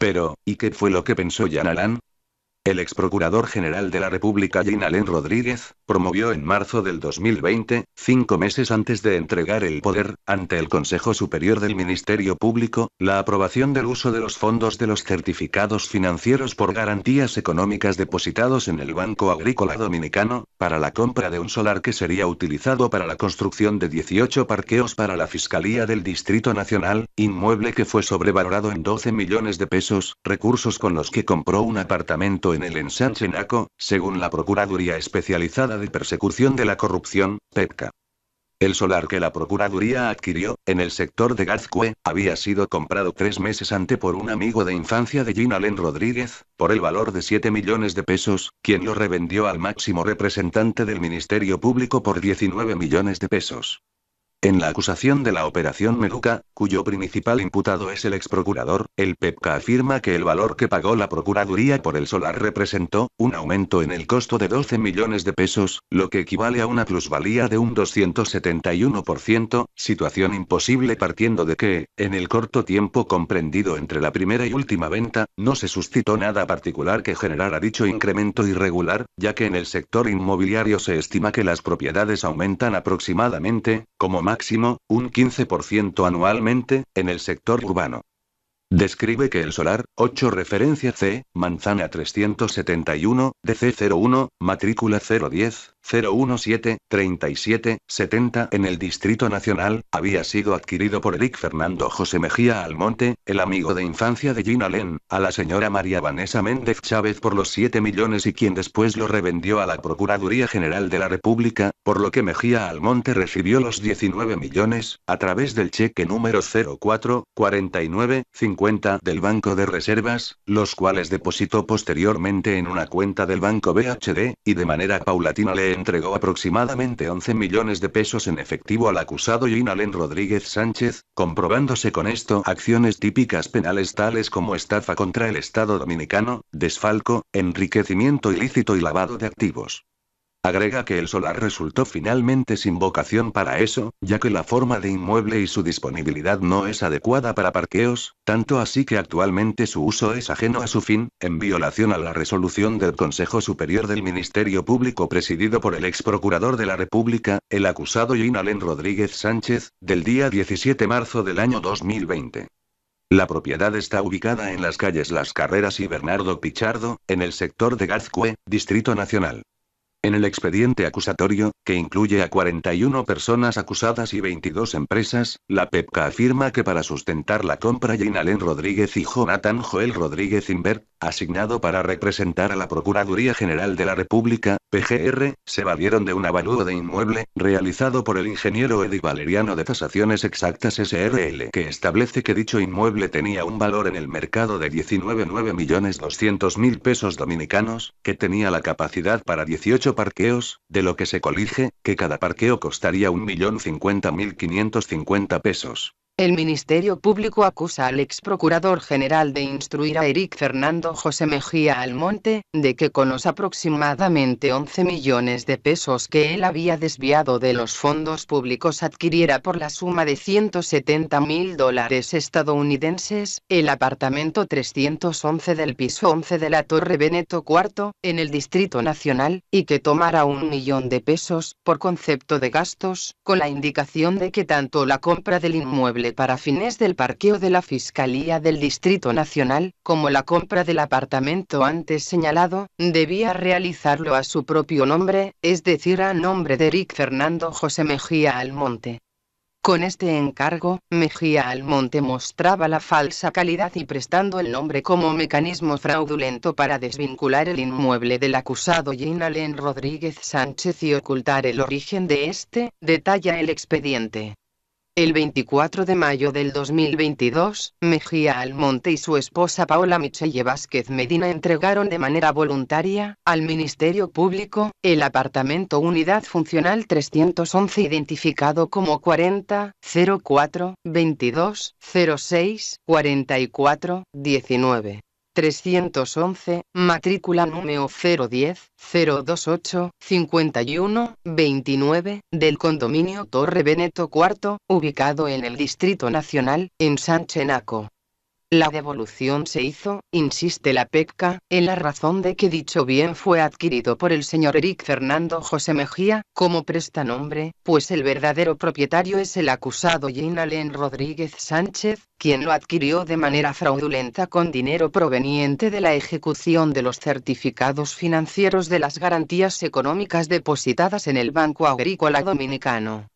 Pero, ¿y qué fue lo que pensó Jan el ex procurador general de la República Jean Alain Rodríguez, promovió en marzo del 2020, cinco meses antes de entregar el poder, ante el Consejo Superior del Ministerio Público, la aprobación del uso de los fondos de los certificados financieros por garantías económicas depositados en el Banco Agrícola Dominicano, para la compra de un solar que sería utilizado para la construcción de 18 parqueos para la Fiscalía del Distrito Nacional, inmueble que fue sobrevalorado en 12 millones de pesos, recursos con los que compró un apartamento en el ensanche Naco, según la Procuraduría Especializada de Persecución de la Corrupción, PEPCA. El solar que la Procuraduría adquirió, en el sector de Gazcue, había sido comprado tres meses antes por un amigo de infancia de Jean Allen Rodríguez, por el valor de 7 millones de pesos, quien lo revendió al máximo representante del Ministerio Público por 19 millones de pesos. En la acusación de la Operación Meduca, cuyo principal imputado es el ex procurador, el PEPCA afirma que el valor que pagó la Procuraduría por el solar representó un aumento en el costo de 12 millones de pesos, lo que equivale a una plusvalía de un 271%, situación imposible partiendo de que, en el corto tiempo comprendido entre la primera y última venta, no se suscitó nada particular que generara dicho incremento irregular, ya que en el sector inmobiliario se estima que las propiedades aumentan aproximadamente, como máximo, un 15% anualmente, en el sector urbano. Describe que el solar, 8 referencia C, manzana 371, DC01, matrícula 010, 017, 37, 70 en el Distrito Nacional, había sido adquirido por Eric Fernando José Mejía Almonte, el amigo de infancia de Gina Len, a la señora María Vanessa Méndez Chávez por los 7 millones y quien después lo revendió a la Procuraduría General de la República, por lo que Mejía Almonte recibió los 19 millones, a través del cheque número 04, 49, 50 del Banco de Reservas, los cuales depositó posteriormente en una cuenta del Banco BHD, y de manera paulatina le entregó aproximadamente 11 millones de pesos en efectivo al acusado Yinalen Rodríguez Sánchez, comprobándose con esto acciones típicas penales tales como estafa contra el Estado dominicano, desfalco, enriquecimiento ilícito y lavado de activos. Agrega que el solar resultó finalmente sin vocación para eso, ya que la forma de inmueble y su disponibilidad no es adecuada para parqueos, tanto así que actualmente su uso es ajeno a su fin, en violación a la resolución del Consejo Superior del Ministerio Público presidido por el ex procurador de la República, el acusado Yinalen Rodríguez Sánchez, del día 17 de marzo del año 2020. La propiedad está ubicada en las calles Las Carreras y Bernardo Pichardo, en el sector de Gazcue, Distrito Nacional. En el expediente acusatorio, que incluye a 41 personas acusadas y 22 empresas, la PEPCA afirma que para sustentar la compra alén Rodríguez y Jonathan Joel Rodríguez Inver, asignado para representar a la Procuraduría General de la República, PGR, se valieron de un avalúo de inmueble, realizado por el ingeniero Eddie Valeriano de Tasaciones Exactas SRL, que establece que dicho inmueble tenía un valor en el mercado de 19.9 pesos dominicanos, que tenía la capacidad para 18 parqueos, de lo que se colige, que cada parqueo costaría 1.050.550 pesos. El Ministerio Público acusa al ex procurador general de instruir a Eric Fernando José Mejía Almonte, de que con los aproximadamente 11 millones de pesos que él había desviado de los fondos públicos adquiriera por la suma de 170 mil dólares estadounidenses, el apartamento 311 del piso 11 de la Torre Beneto IV, en el Distrito Nacional, y que tomara un millón de pesos, por concepto de gastos, con la indicación de que tanto la compra del inmueble para fines del parqueo de la Fiscalía del Distrito Nacional, como la compra del apartamento antes señalado, debía realizarlo a su propio nombre, es decir, a nombre de Eric Fernando José Mejía Almonte. Con este encargo, Mejía Almonte mostraba la falsa calidad y prestando el nombre como mecanismo fraudulento para desvincular el inmueble del acusado Allen Rodríguez Sánchez y ocultar el origen de este, detalla el expediente. El 24 de mayo del 2022, Mejía Almonte y su esposa Paola Michelle Vázquez Medina entregaron de manera voluntaria, al Ministerio Público, el apartamento Unidad Funcional 311 identificado como 40 04 22 06 44 19. 311, matrícula número 010-028-51-29, del condominio Torre Beneto IV, ubicado en el Distrito Nacional, en Sanchenaco. La devolución se hizo, insiste la PECA, en la razón de que dicho bien fue adquirido por el señor Eric Fernando José Mejía, como presta nombre, pues el verdadero propietario es el acusado Allen Rodríguez Sánchez, quien lo adquirió de manera fraudulenta con dinero proveniente de la ejecución de los certificados financieros de las garantías económicas depositadas en el Banco Agrícola Dominicano.